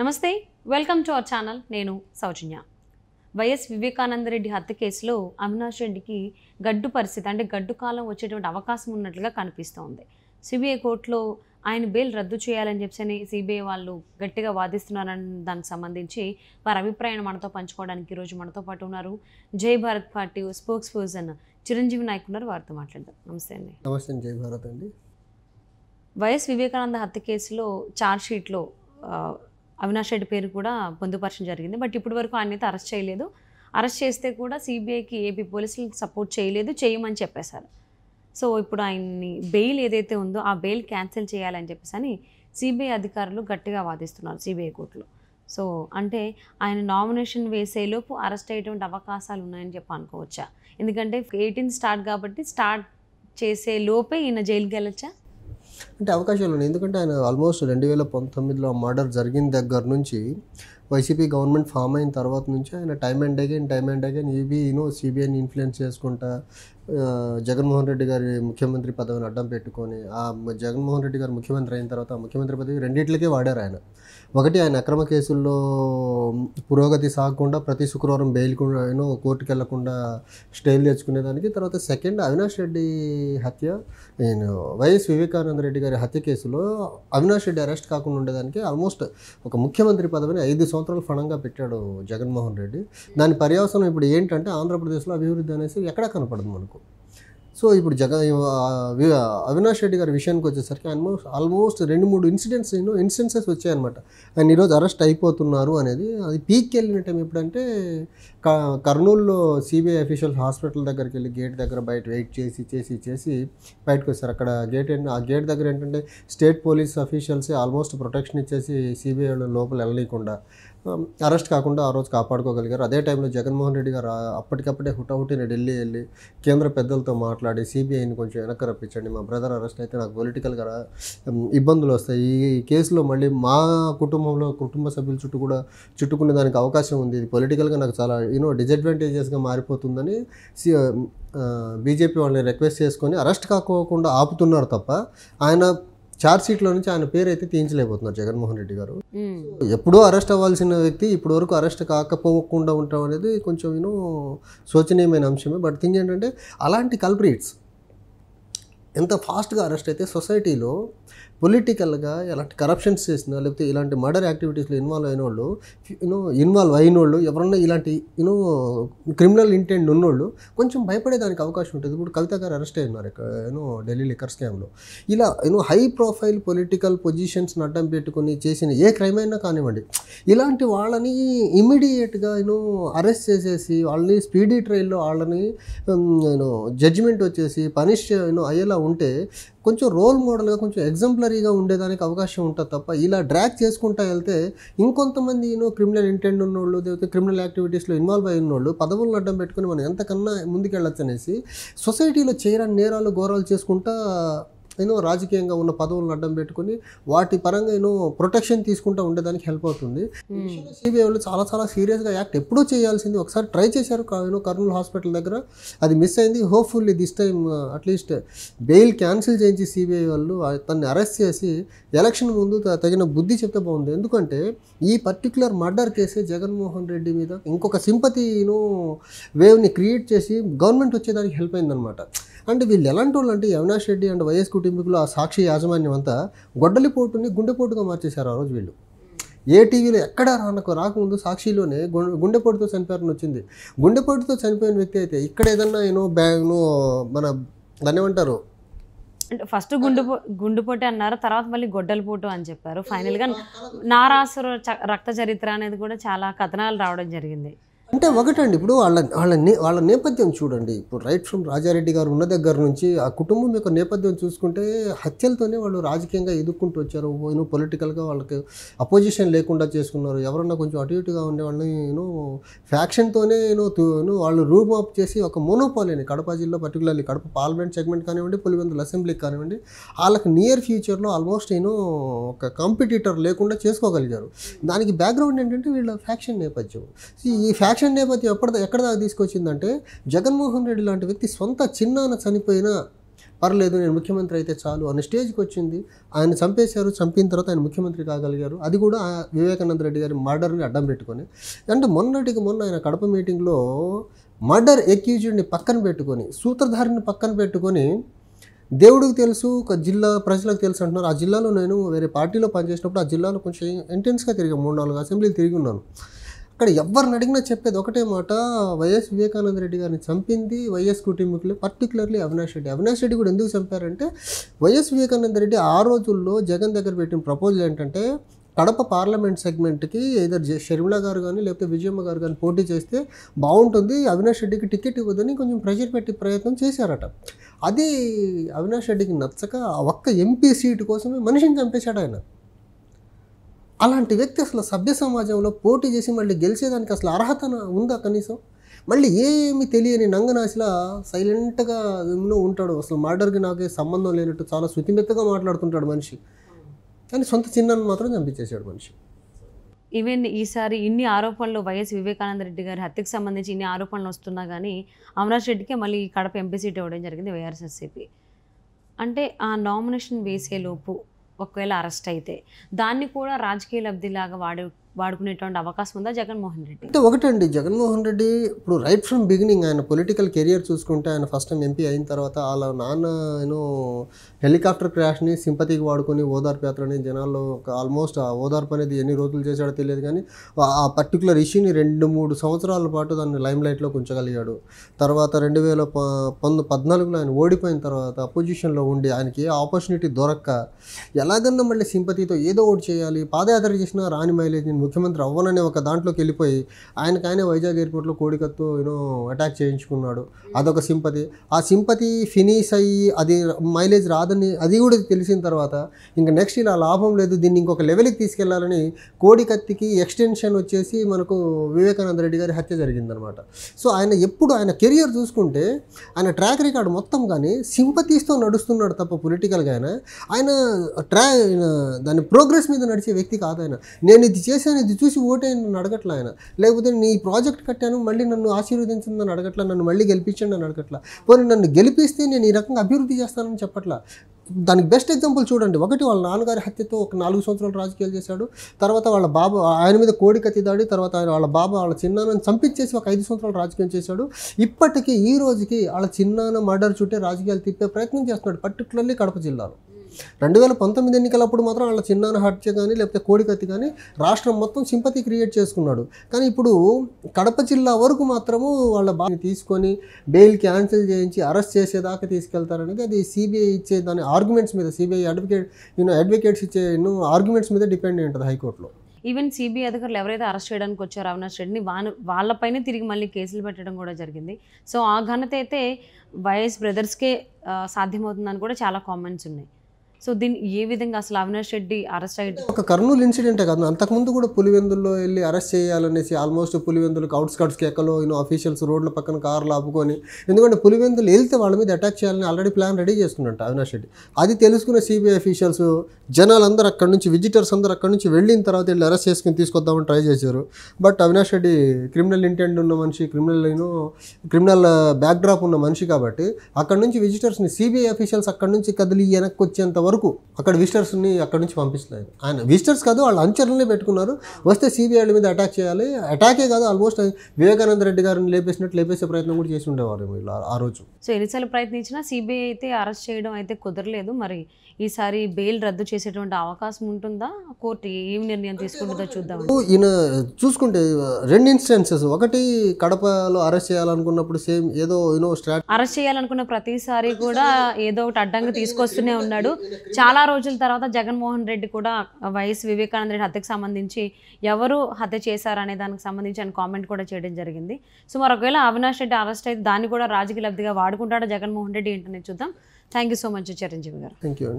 నమస్తే welcome to our channel నేను సౌజన్య YS Vivekananda Reddy హత్య కేసులో అవినాష్ రెడ్డికి గడ్డు పరిస్థితి అంటే గడ్డు కాలం వచ్చేటువంటి అవకాశం ఉన్నట్లుగా కనిపిస్తోంది సిబిఐ కోర్టులో ఆయన బెయిల్ రద్దు చేయాలని చెప్పని సిబిఐ వాళ్ళు గట్టిగా వాదిస్తున్నారని దానికి సంబంధించి వారి అభిప్రాయాన్ని మనతో పంచుకోవడానికి ఈరోజు మనతో పాటు ఉన్నారు Jai Bharat party spokesperson Chiranjeevi Naik ఉన్నారు వారితో మాట్లాడదాం నమస్తే అండి నమస్తే జై భారత్ అండి వైఎస్ వివేకానంద హత్య కేసులో ఛార్జ్షీట్లో అవినాష్ రెడ్డి పేరు కూడా పొందుపరచడం జరిగింది బట్ ఇప్పటి వరకు ఆయనైతే అరెస్ట్ చేయలేదు అరెస్ట్ చేస్తే కూడా సిబిఐకి ఏపీ పోలీసులు సపోర్ట్ చేయలేదు చేయమని చెప్పేశారు సో ఇప్పుడు ఆయన్ని బెయిల్ ఏదైతే ఉందో ఆ బెయిల్ క్యాన్సిల్ చేయాలని చెప్పేసి అని సిబిఐ అధికారులు గట్టిగా వాదిస్తున్నారు సిబిఐ కోర్టులో సో అంటే ఆయన నామినేషన్ వేసేలోపు అరెస్ట్ అయ్యేటువంటి అవకాశాలు ఉన్నాయని చెప్పి అనుకోవచ్చా ఎందుకంటే ఎయిటీన్ స్టార్ట్ కాబట్టి స్టార్ట్ చేసే లోపే ఈయన జైలుకి వెళ్ళొచ్చా అంటే అవకాశాలు ఉన్నాయి ఎందుకంటే ఆయన ఆల్మోస్ట్ రెండు వేల పంతొమ్మిదిలో మర్డర్ జరిగిన దగ్గర నుంచి వైసీపీ గవర్నమెంట్ ఫామ్ అయిన తర్వాత నుంచి ఆయన time and again time and again ఇవి యూనో సిబిఐని ఇన్ఫ్లుయెన్స్ చేసుకుంటా జగన్మోహన్ రెడ్డి గారి ముఖ్యమంత్రి పదవిని అడ్డం పెట్టుకొని ఆ జగన్మోహన్ రెడ్డి గారు ముఖ్యమంత్రి అయిన తర్వాత ముఖ్యమంత్రి పదవి రెండింటికే వాడారు ఆయన ఒకటి ఆయన అక్రమ కేసుల్లో పురోగతి సాగకుండా ప్రతి శుక్రవారం బెయిల్ యూనో కోర్టుకు వెళ్లకుండా స్టేలు తెచ్చుకునేదానికి తర్వాత సెకండ్ అవినాష్ రెడ్డి హత్య నేను వైఎస్ వివేకానంద రెడ్డి గారి హత్య కేసులో అవినాష్ రెడ్డి అరెస్ట్ కాకుండా ఉండేదానికి ఆల్మోస్ట్ ఒక ముఖ్యమంత్రి పదవిని ఐదు సంవత్సరాలు సంవత్సరాలు ఫణంగా పెట్టాడు జగన్మోహన్ రెడ్డి దాని పర్యవసనం ఇప్పుడు ఏంటంటే ఆంధ్రప్రదేశ్లో అభివృద్ధి అనేసి ఎక్కడా కనపడదు మనకు సో ఇప్పుడు జగ అవినాష్ రెడ్డి గారి విషయానికి వచ్చేసరికి ఆల్మోస్ట్ ఆల్మోస్ట్ రెండు మూడు ఇన్సిడెంట్స్ ఎన్నో ఇన్సిడెన్సెస్ వచ్చాయన్నమాట ఆయన ఈరోజు అరెస్ట్ అయిపోతున్నారు అనేది అది పీక్కి వెళ్ళిన టైం ఎప్పుడంటే కర్నూలులో సిబిఐ అఫీషియల్ హాస్పిటల్ దగ్గరికి వెళ్ళి గేట్ దగ్గర బయట వెయిట్ చేసి చేసి చేసి బయటకు వచ్చారు అక్కడ గేట్ ఆ గేట్ దగ్గర ఏంటంటే స్టేట్ పోలీస్ అఫీషియల్సే ఆల్మోస్ట్ ప్రొటెక్షన్ ఇచ్చేసి సిబిఐ లోపల వెళ్ళలేకుండా అరెస్ట్ కాకుండా ఆ రోజు కాపాడుకోగలిగారు అదే టైంలో జగన్మోహన్ రెడ్డి గారు అప్పటికప్పుడే హుటాహుటిన ఢిల్లీ వెళ్ళి కేంద్ర పెద్దలతో మాట్లాడి సిబిఐని కొంచెం వెనక్కి రప్పించండి మా బ్రదర్ అరెస్ట్ అయితే నాకు పొలిటికల్గా ఇబ్బందులు వస్తాయి ఈ కేసులో మళ్ళీ మా కుటుంబంలో కుటుంబ సభ్యుల చుట్టూ కూడా చుట్టుకునే దానికి అవకాశం ఉంది ఇది పొలిటికల్గా నాకు చాలా యూనో డిజడ్వాంటేజెస్గా మారిపోతుందని సి బీజేపీ వాళ్ళని రిక్వెస్ట్ చేసుకొని అరెస్ట్ కాకోకుండా ఆపుతున్నారు తప్ప ఆయన చార్జ్షీట్లో నుంచి ఆయన పేరు అయితే తీయించలేకపోతున్నారు జగన్మోహన్ రెడ్డి గారు ఎప్పుడూ అరెస్ట్ అవ్వాల్సిన వ్యక్తి ఇప్పటి వరకు అరెస్ట్ కాకపోకుండా ఉండటం అనేది కొంచెం యూనో శోచనీయమైన అంశమే బట్ థింగ్ ఏంటంటే అలాంటి కల్ప్రీట్స్ ఎంత ఫాస్ట్గా అరెస్ట్ అయితే సొసైటీలో పొలిటికల్గా ఎలాంటి కరప్షన్స్ చేసిన లేకపోతే ఇలాంటి మర్డర్ యాక్టివిటీస్లో ఇన్వాల్వ్ అయిన వాళ్ళు యూనో ఇన్వాల్వ్ అయిన వాళ్ళు ఎవరన్నా ఇలాంటి యూనో క్రిమినల్ ఇంటెంట్ ఉన్నోళ్ళు కొంచెం భయపడేదానికి అవకాశం ఉంటుంది ఇప్పుడు కవిత గారు అరెస్ట్ అయినారు ఇక్కడ యూనో ఢిల్లీ లిక్కర్ స్కామ్లో ఇలా యూనో హై ప్రొఫైల్ పొలిటికల్ పొజిషన్స్ని అడ్డం పెట్టుకుని చేసిన ఏ క్రైమ్ అయినా కానివ్వండి ఇలాంటి వాళ్ళని ఇమీడియట్గా యూనో అరెస్ట్ చేసేసి వాళ్ళని స్పీడీ ట్రైల్లో వాళ్ళని నేను జడ్జిమెంట్ వచ్చేసి పనిష్ యూనో అయ్యేలా ఉంటే కొంచెం రోల్ మోడల్గా కొంచెం ఎగ్జాంపులరీగా ఉండేదానికి అవకాశం ఉంటుంది తప్ప ఇలా డ్రాక్ చేసుకుంటా వెళ్తే ఇంకొంతమంది ఏమో క్రిమినల్ ఇంటెండ్ ఉన్నోళ్ళు లేకపోతే క్రిమినల్ యాక్టివిటీస్లో ఇన్వాల్వ్ అయిన వాళ్ళు పదవులను అడ్డం పెట్టుకుని మనం ఎంతకన్నా ముందుకెళ్ళొచ్చు అనేసి సొసైటీలో చేయరాని నేరాలు ఘోరాలు చేసుకుంటా నేను రాజకీయంగా ఉన్న పదవులను అడ్డం పెట్టుకుని వాటి పరంగా నేను ప్రొటెక్షన్ తీసుకుంటూ ఉండేదానికి హెల్ప్ అవుతుంది సిబిఐ hmm. వాళ్ళు చాలా చాలా సీరియస్గా యాక్ట్ ఎప్పుడూ చేయాల్సింది ఒకసారి ట్రై చేశారు ఏమో కర్నూలు హాస్పిటల్ దగ్గర అది మిస్ అయింది hopefully this time at least bail cancel చేయించి సిబిఐ వాళ్ళు తన్ని అరెస్ట్ చేసి ఎలక్షన్ ముందు తగిన బుద్ధి చెప్తే బాగుంది ఎందుకంటే ఈ పర్టికులర్ మర్డర్ కేసే జగన్మోహన్ రెడ్డి మీద ఇంకొక సింపతిను వేవ్ని క్రియేట్ చేసి గవర్నమెంట్ వచ్చేదానికి హెల్ప్ అయిందనమాట అండ్ వీళ్ళు ఎలాంటి వాళ్ళు అంటే అవినాష్ రెడ్డి అండ్ వైఎస్ కుటుంబీకులు ఆ సాక్షి యాజమాన్యం అంతా గొడ్డలిపోటుని గుండెపోటుగా మార్చేశారు ఆ రోజు వీళ్ళు ఏ టీవీలో ఎక్కడ రానకు రాకముందు సాక్షిలోనే గుండెపోటుతో చనిపోయారని వచ్చింది గుండెపోటుతో చనిపోయిన వ్యక్తి అయితే ఇక్కడ ఏదన్నా ఏనో బ్యాగ్ను మన దాన్ని ఏమంటారు అంటే ఫస్ట్ గుండెపో గుండుపోటు అన్నారు తర్వాత మళ్ళీ గొడ్డల పోటు అని చెప్పారు ఫైనల్గా నారాసుర రక్త చరిత్ర అనేది కూడా చాలా కథనాలు రావడం జరిగింది అంటే ఒకటండి ఇప్పుడు వాళ్ళ వాళ్ళ నే వాళ్ళ నేపథ్యం చూడండి ఇప్పుడు రైట్ ఫ్రమ్ రాజారెడ్డి గారు ఉన్న దగ్గర నుంచి ఆ కుటుంబం యొక్క నేపథ్యం చూసుకుంటే హత్యలతోనే వాళ్ళు రాజకీయంగా ఎదుర్కొంటూ వచ్చారు యూనో పొలిటికల్గా వాళ్ళకి అపోజిషన్ లేకుండా చేసుకున్నారు ఎవరన్నా కొంచెం అటు ఇటుగా ఉండే వాళ్ళని యూనో ఫ్యాక్షన్తోనే యూనో వాళ్ళు రూమ్ అప్ చేసి ఒక మోనోపాలిని కడప జిల్లా పర్టికులర్లీ కడప పార్లమెంట్ సెగ్మెంట్ కానివ్వండి పులివెందుల అసెంబ్లీకి కానివ్వండి వాళ్ళకి నియర్ ఫ్యూచర్లో ఆల్మోస్ట్ నేను ఒక కాంపిటీటర్ లేకుండా చేసుకోగలిగారు దానికి బ్యాక్గ్రౌండ్ ఏంటంటే వీళ్ళ ఫ్యాక్షన్ నేపథ్యం ఈ ఫ్యాక్షన్ ఫ్యాషన్ నేపథ్యం ఎప్పటి ఎక్కడ దాకా తీసుకొచ్చిందంటే జగన్మోహన్ రెడ్డి లాంటి వ్యక్తి సొంత చిన్నాన చనిపోయినా పర్లేదు నేను ముఖ్యమంత్రి అయితే చాలు అనే స్టేజ్కి వచ్చింది ఆయన చంపేశారు చంపిన తర్వాత ఆయన ముఖ్యమంత్రి కాగలిగారు అది కూడా వివేకానంద రెడ్డి గారి మర్డర్ని అడ్డం పెట్టుకొని అంటే మొన్నటికి మొన్న ఆయన కడప మీటింగ్లో మర్డర్ ఎక్యూజ్డ్ని పక్కన పెట్టుకొని సూత్రధారిని పక్కన పెట్టుకొని దేవుడికి తెలుసు ఒక జిల్లా ప్రజలకు తెలుసు అంటున్నారు ఆ జిల్లాలో నేను వేరే పార్టీలో పనిచేసినప్పుడు ఆ జిల్లాలో కొంచెం ఇంటెన్స్గా తిరిగాను మూడు నాలుగు అసెంబ్లీలు తిరిగి ఉన్నాను అక్కడ ఎవరిని అడిగినా చెప్పేది ఒకటే మాట వైఎస్ వివేకానంద రెడ్డి గారిని చంపింది వైఎస్ కుటుంబీకులు పర్టికులర్లీ అవినాష్ రెడ్డి అవినాష్ రెడ్డి కూడా ఎందుకు చంపారంటే వైఎస్ వివేకానంద రెడ్డి ఆ రోజుల్లో జగన్ దగ్గర పెట్టిన ప్రపోజల్ ఏంటంటే కడప పార్లమెంట్ సెగ్మెంట్కి ఏదో షర్మిళ గారు కానీ లేకపోతే విజయమ్మ గారు కానీ పోటీ చేస్తే బాగుంటుంది అవినాష్ రెడ్డికి టికెట్ ఇవ్వదని కొంచెం ప్రెషర్ పెట్టే ప్రయత్నం చేశారట అది అవినాష్ రెడ్డికి నచ్చక ఒక్క ఎంపీ సీటు కోసమే మనిషిని చంపేశాడు ఆయన అలాంటి వ్యక్తి అసలు సభ్య సమాజంలో పోటీ చేసి మళ్ళీ గెలిచేదానికి అసలు అర్హత ఉందా కనీసం మళ్ళీ ఏమి తెలియని నంగనాశిలా సైలెంట్గా ఎన్నో ఉంటాడు అసలు మర్డర్కి నాకే సంబంధం లేనట్టు చాలా శృతిమెత్తగా మాట్లాడుతుంటాడు మనిషి కానీ సొంత చిన్నాన్ని మాత్రం చంపించేశాడు మనిషి ఈవెన్ ఈసారి ఇన్ని ఆరోపణలు వైఎస్ వివేకానంద రెడ్డి గారి హత్యకు సంబంధించి ఇన్ని ఆరోపణలు వస్తున్నా కానీ అమరాజ్ రెడ్డికే మళ్ళీ కడప ఎంపీ సీట్ ఇవ్వడం జరిగింది వైఆర్ఎస్ఎస్సీపీ అంటే ఆ నామినేషన్ వేసే లోపు ఒకవేళ అరెస్ట్ అయితే దాన్ని కూడా రాజకీయ లబ్ధిలాగా వాడే వాడుకునేటువంటి అవకాశం ఉందా జగన్మోహన్ రెడ్డి అంటే ఒకటండి జగన్మోహన్ రెడ్డి ఇప్పుడు రైట్ ఫ్రమ్ బిగినింగ్ ఆయన పొలిటికల్ కెరియర్ చూసుకుంటే ఆయన ఫస్ట్ టైం ఎంపీ అయిన తర్వాత వాళ్ళ నాన్న ఆయన హెలికాప్టర్ క్రాష్ని సింపతికి వాడుకొని ఓదార్పు యాత్రని జనాల్లో ఆల్మోస్ట్ ఆ ఓదార్పు అనేది ఎన్ని రోజులు చేశాడో తెలియదు కానీ ఆ పర్టికులర్ ఇష్యూని రెండు మూడు సంవత్సరాల పాటు దాన్ని లైమ్ లైట్లో ఉంచగలిగాడు తర్వాత రెండు వేల పంతొమ్మిది పద్నాలుగులో ఆయన ఓడిపోయిన తర్వాత అపోజిషన్లో ఉండి ఆయనకి ఆపర్చునిటీ దొరక్క ఎలాగన్నా మళ్ళీ సింపతితో ఏదో ఒకటి చేయాలి పాదయాత్ర చేసినా రాని మైలేజ్ని ముఖ్యమంత్రి అవ్వననే ఒక దాంట్లోకి వెళ్ళిపోయి ఆయనకు వైజాగ్ ఎయిర్పోర్ట్లో కోడికత్తు యూనో అటాక్ చేయించుకున్నాడు అదొక సింపతి ఆ సింపతి ఫినిష్ అయ్యి అది మైలేజ్ రాదని అది కూడా తెలిసిన తర్వాత ఇంకా నెక్స్ట్ ఇలా లాభం లేదు దీన్ని ఇంకొక లెవెల్కి తీసుకెళ్లాలని కోడికత్తికి ఎక్స్టెన్షన్ వచ్చేసి మనకు వివేకానంద రెడ్డి గారి హత్య జరిగిందనమాట సో ఆయన ఎప్పుడు ఆయన కెరియర్ చూసుకుంటే ఆయన ట్రాక్ రికార్డ్ మొత్తం కానీ సింపతీస్తో నడుస్తున్నాడు తప్ప పొలిటికల్గా ఆయన ఆయన ట్రా దాని ప్రోగ్రెస్ మీద నడిచే వ్యక్తి కాదు ఆయన నేను ఇది చేసే ఇది చూసి ఓటే నన్ను అడగట్లా ఆయన లేకపోతే నీ ప్రాజెక్ట్ కట్టాను మళ్ళీ నన్ను ఆశీర్వదించిందని అడగట్ల నన్ను మళ్ళీ గెలిపించండి అని అడగట్ల పోనీ నన్ను గెలిపిస్తే నేను ఈ రకంగా అభివృద్ధి చేస్తానని చెప్పట్లా దానికి బెస్ట్ ఎగ్జాంపుల్ చూడండి ఒకటి వాళ్ళ నాన్నగారి హత్యతో ఒక నాలుగు సంవత్సరాలు రాజకీయాలు చేశాడు తర్వాత వాళ్ళ బాబు ఆయన మీద కోడి కత్తి దాడి తర్వాత ఆయన వాళ్ళ బాబు వాళ్ళ చిన్నాన్నని చంపించేసి ఒక ఐదు సంవత్సరాలు రాజకీయం చేశాడు ఇప్పటికీ ఈ రోజుకి వాళ్ళ చిన్నాన్న మర్డర్ చుట్టే రాజకీయాలు తిప్పే ప్రయత్నం చేస్తున్నాడు పర్టికులర్లీ కడప జిల్లాలో రెండు వేల పంతొమ్మిది ఎన్నికలప్పుడు మాత్రం వాళ్ళ చిన్నాన్న హత్య కానీ లేకపోతే కోడికత్తి కానీ రాష్ట్రం మొత్తం సింపతి క్రియేట్ చేసుకున్నాడు కానీ ఇప్పుడు కడప జిల్లా వరకు మాత్రము వాళ్ళ బాగా తీసుకొని బెయిల్ క్యాన్సిల్ చేయించి అరెస్ట్ చేసేదాకా తీసుకెళ్తారనేది అది సిబిఐ ఇచ్చే దాని ఆర్గ్యుమెంట్స్ మీద సిబిఐ అడ్వకేట్ యూనో అడ్వకేట్స్ ఇచ్చే ఎన్నో ఆర్గ్యుమెంట్స్ మీద డిపెండ్ అయి ఉంటుంది హైకోర్టులో ఈవెన్ సిబిఐ అధికారులు ఎవరైతే అరెస్ట్ చేయడానికి వచ్చారో అవినాష్ రెడ్డిని వాళ్ళపైనే తిరిగి మళ్ళీ కేసులు పెట్టడం కూడా జరిగింది సో ఆ ఘనత అయితే వైఎస్ బ్రదర్స్కే సాధ్యమవుతుందని కూడా చాలా కామెంట్స్ ఉన్నాయి సో దీన్ని ఏ విధంగా అసలు అవినాష్ రెడ్డి అరెస్ట్ అయ్యింది ఒక కర్నూలు ఇన్సిడెంటే కాదు అంతకుముందు కూడా పులివెందుల్లో వెళ్ళి అరెస్ట్ చేయాలనేసి ఆల్మోస్ట్ పులివెందులకు అవుట్స్కట్స్కి ఎక్కలో ఇన్నో అఫీషియల్స్ రోడ్ల పక్కన కార్లు ఆపుకొని ఎందుకంటే పులివెందులు వెళ్తే వాళ్ళ మీద అటాక్ చేయాలని ఆల్రెడీ ప్లాన్ రెడీ చేస్తున్నట్టు అవినాష్ రెడ్డి అది తెలుసుకున్న సిబిఐ అఫీషియల్స్ జనాలందరూ అక్కడి నుంచి విజిటర్స్ అందరూ అక్కడి నుంచి వెళ్ళిన తర్వాత వెళ్ళి అరెస్ట్ చేసుకుని తీసుకొద్దామని ట్రై చేశారు but Avinash Reddy criminal intent ఉన్న మనిషి క్రిమినల్ క్రిమినల్ బ్యాక్డ్రాప్ ఉన్న మనిషి కాబట్టి అక్కడి నుంచి విజిటర్స్ని సిబిఐ అఫీషియల్స్ అక్కడి నుంచి కదిలి వెనక్కి వచ్చేంత వరకు అక్కడ విజిటర్స్ని అక్కడ నుంచి పంపిస్తున్నారు ఆయన విజిటర్స్ కాదు వాళ్ళు అంచర్లనే పెట్టుకున్నారు వస్తే సిబిఐ మీద అటాక్ చేయాలి అటాకే కాదు ఆల్మోస్ట్ వివేకానంద రెడ్డి గారిని లేపేసినట్టు లేపేసే ప్రయత్నం కూడా చేసి ఉండేవారు వీళ్ళు ఆ రోజు సో ఎన్నిసార్లు ప్రయత్నించినా సిబిఐ అయితే అరెస్ట్ చేయడం అయితే కుదరలేదు మరి ఈసారి బెయిల్ రద్దు చేసేటువంటి అవకాశం ఉంటుందా కోర్టు ఏం నిర్ణయం తీసుకుంటుందో చూద్దాం ఈయన చూసుకుంటే రెండు ఇన్స్టెన్సెస్ ఒకటి కడపలో అరెస్ట్ చేయాలనుకున్నప్పుడు సేమ్ ఏదో యూనో అరెస్ట్ చేయాలనుకున్న ప్రతిసారి కూడా ఏదో ఒకటి అడ్డంగా తీసుకొస్తూనే ఉన్నాడు చాలా రోజుల తర్వాత జగన్మోహన్ రెడ్డి కూడా వైఎస్ వివేకానంద రెడ్డి హత్యకు సంబంధించి ఎవరు హత్య చేశారు అనే దానికి సంబంధించి ఆయన కామెంట్ కూడా చేయడం జరిగింది సో మరొకవేళ ఒకవేళ అవినాష్ రెడ్డి అరెస్ట్ అయితే దాన్ని కూడా రాజకీయ లబ్ధిగా వాడుకుంటాడో జగన్మోహన్ రెడ్డి ఏంటనేది చూద్దాం thank you so much Chiranjeevi గారు థ్యాంక్ యూ అండి